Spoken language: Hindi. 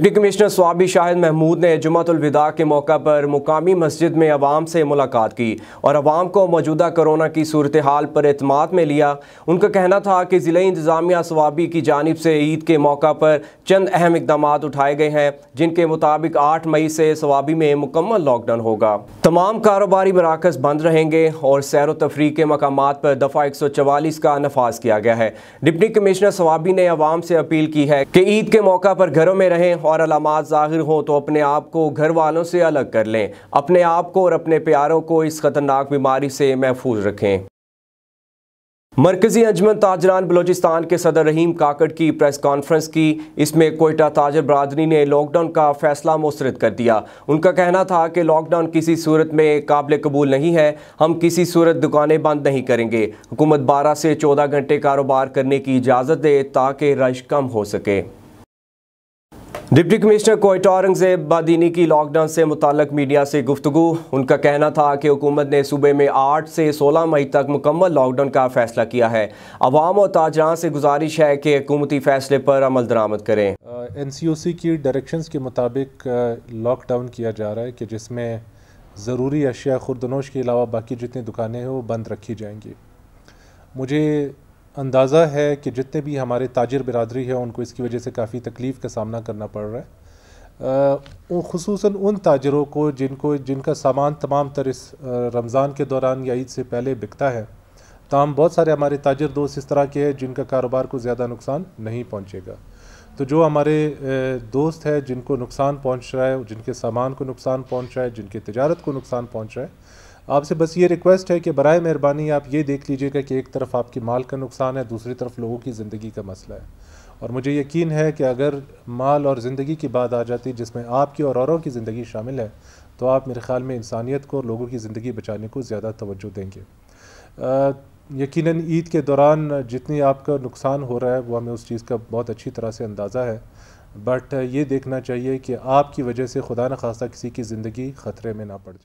डिप्टी कमिश्नर स्वाबी शाहिद महमूद ने जुमतुलविदा के मौका पर मुकामी मस्जिद में आवाम से मुलाकात की और आवाम को मौजूदा कोरोना की सूरत हाल पर अतमाद में लिया उनका कहना था कि ज़िले इंतज़ामिया स्वाबी की जानब से ईद के मौका पर चंद अहम इकदाम उठाए गए हैं जिनके मुताबिक आठ मई से स्वाबी में मुकम्मल लॉकडाउन होगा तमाम कारोबारी मराकज़ बंद रहेंगे और सैर तफरी के मकाम पर दफ़ा एक सौ चवालीस का नफाज किया गया है डिप्टी कमिश्नर स्वाबी ने आवाम से अपील की है कि ईद के मौका पर घरों में रहें और अलामत ज़ाहिर हों तो अपने आप को घर वालों से अलग कर लें अपने आप को और अपने प्यारों को इस ख़तरनाक बीमारी से महफूज रखें मरकज़ी अंजमन ताजरान बलोचिस्तान के सदर रहीम काकड़ की प्रेस कॉन्फ्रेंस की इसमें कोयटा ताजर बरदरी ने लॉकडाउन का फैसला मुस्रद कर दिया उनका कहना था कि लॉकडाउन किसी सूरत में काबिल कबूल नहीं है हम किसी सूरत दुकानें बंद नहीं करेंगे हुकूमत बारह से चौदह घंटे कारोबार करने की इजाज़त दे ताकि रश कम हो सके डिप्टी कमिश्नर कोयटा औरंगजेब बादीनी की लॉकडाउन से मुतल मीडिया से गुफ्तु उनका कहना था कि हुकूमत ने सूबे में आठ से सोलह मई तक मुकम्मल लॉकडाउन का फैसला किया है अवाम और ताजरान से गुजारिश है कि हुकूमती फैसले पर अमल दरामद करें एन सी ओ सी की डायरेक्शंस के मुताबिक लॉकडाउन किया जा रहा है कि जिसमें ज़रूरी अशिया खुरदनोश के अलावा बाकी जितनी दुकानें हैं वो बंद रखी जाएंगी मुझे अंदाज़ा है कि जितने भी हमारे ताजर बिरदरी है उनको इसकी वजह से काफ़ी तकलीफ़ का सामना करना पड़ रहा है खूस उन ताजरों को जिनको जिनका सामान तमाम तर इस रमज़ान के दौरान या ईद से पहले बिकता है तमाम बहुत सारे हमारे ताजर दोस्त इस तरह के हैं जिनका कारोबार को ज़्यादा नुकसान नहीं पहुँचेगा तो जो हमारे दोस्त हैं जिनको नुकसान पहुँच रहा है जिनके सामान को नुकसान पहुँच रहा है जिनके तजारत को नुकसान पहुँच रहा है आपसे बस ये रिक्वेस्ट है कि बर मेहरबानी आप ये देख लीजिएगा कि एक तरफ आपकी माल का नुकसान है दूसरी तरफ लोगों की ज़िंदगी का मसला है और मुझे यकीन है कि अगर माल और ज़िंदगी की बात आ जाती जिसमें आपकी और औरों की ज़िंदगी शामिल है तो आप मेरे ख़्याल में इंसानियत को और लोगों की ज़िंदगी बचाने को ज़्यादा तोज्जो देंगे यकीनन ईद के दौरान जितनी आपका नुकसान हो रहा है वो हमें उस चीज़ का बहुत अच्छी तरह से अंदाज़ा है बट ये देखना चाहिए कि आपकी वजह से खुदा न खासा किसी की ज़िंदगी ख़तरे में ना पड़ जाए